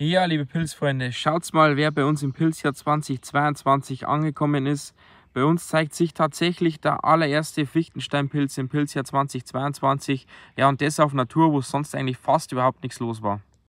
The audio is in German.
Ja, liebe Pilzfreunde, schaut's mal, wer bei uns im Pilzjahr 2022 angekommen ist. Bei uns zeigt sich tatsächlich der allererste Fichtensteinpilz im Pilzjahr 2022. Ja, und das auf Natur, wo sonst eigentlich fast überhaupt nichts los war.